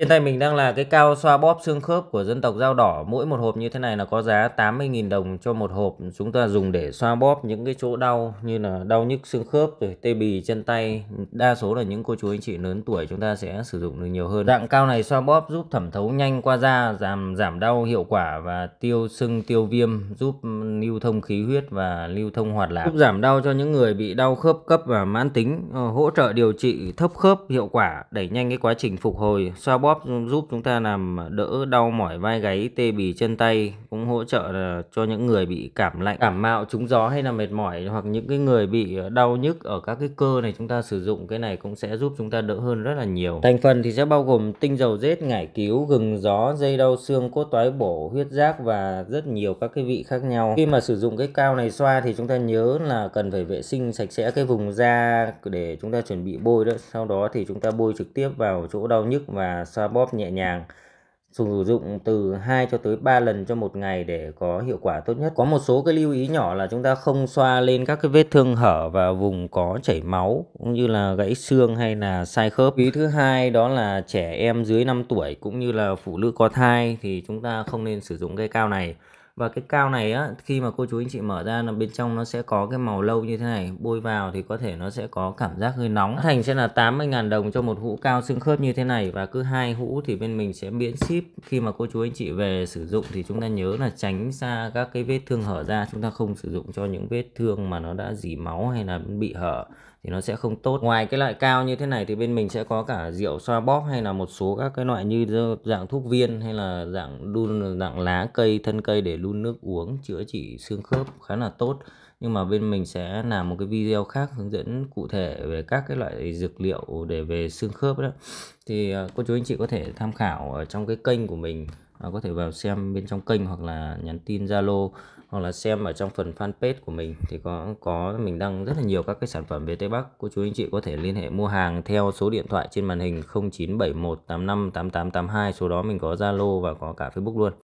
Hiện tại mình đang là cái cao xoa bóp xương khớp của dân tộc dao đỏ. Mỗi một hộp như thế này là có giá 80.000 đồng cho một hộp. Chúng ta dùng để xoa bóp những cái chỗ đau như là đau nhức xương khớp, rồi tê bì, chân tay. Đa số là những cô chú anh chị lớn tuổi chúng ta sẽ sử dụng được nhiều hơn. Dạng cao này xoa bóp giúp thẩm thấu nhanh qua da, giảm giảm đau hiệu quả và tiêu sưng, tiêu viêm, giúp lưu thông khí huyết và lưu thông hoạt lạc. Giúp giảm đau cho những người bị đau khớp cấp và mãn tính, ờ, hỗ trợ điều trị thấp khớp hiệu quả, đẩy nhanh cái quá trình phục hồi, xoa bóp bóp giúp chúng ta làm à, đỡ đau mỏi vai gáy, tê bì chân tay, cũng hỗ trợ à, cho những người bị cảm lạnh, cảm mạo, trúng gió hay là mệt mỏi hoặc những cái người bị à, đau nhức ở các cái cơ này chúng ta sử dụng cái này cũng sẽ giúp chúng ta đỡ hơn rất là nhiều. Thành phần thì sẽ bao gồm tinh dầu dết, ngải cứu, gừng gió, dây đau xương, cốt toái bổ, huyết giác và rất nhiều các cái vị khác nhau. Khi mà sử dụng cái cao này xoa thì chúng ta nhớ là cần phải vệ sinh sạch sẽ cái vùng da để chúng ta chuẩn bị bôi đó. Sau đó thì chúng ta bôi trực tiếp vào chỗ đau nhức và xoa bóp nhẹ nhàng sử dụng từ 2 cho tới 3 lần cho một ngày để có hiệu quả tốt nhất. Có một số cái lưu ý nhỏ là chúng ta không xoa lên các cái vết thương hở và vùng có chảy máu cũng như là gãy xương hay là sai khớp. Ý thứ hai đó là trẻ em dưới 5 tuổi cũng như là phụ nữ có thai thì chúng ta không nên sử dụng cây cao này và cái cao này á khi mà cô chú anh chị mở ra là bên trong nó sẽ có cái màu lâu như thế này bôi vào thì có thể nó sẽ có cảm giác hơi nóng thành sẽ là 80.000 đồng cho một hũ cao xương khớp như thế này và cứ hai hũ thì bên mình sẽ miễn ship khi mà cô chú anh chị về sử dụng thì chúng ta nhớ là tránh xa các cái vết thương hở ra chúng ta không sử dụng cho những vết thương mà nó đã dỉ máu hay là bị hở thì nó sẽ không tốt ngoài cái loại cao như thế này thì bên mình sẽ có cả rượu xoa bóp hay là một số các cái loại như dạng thuốc viên hay là dạng đun dạng lá cây thân cây để đun nước uống chữa trị xương khớp khá là tốt nhưng mà bên mình sẽ làm một cái video khác hướng dẫn cụ thể về các cái loại dược liệu để về xương khớp đó thì à, cô chú anh chị có thể tham khảo ở trong cái kênh của mình à, có thể vào xem bên trong kênh hoặc là nhắn tin Zalo hoặc là xem ở trong phần fanpage của mình thì có có mình đăng rất là nhiều các cái sản phẩm về Tây Bắc cô chú anh chị có thể liên hệ mua hàng theo số điện thoại trên màn hình 0971858882 số đó mình có Zalo và có cả Facebook luôn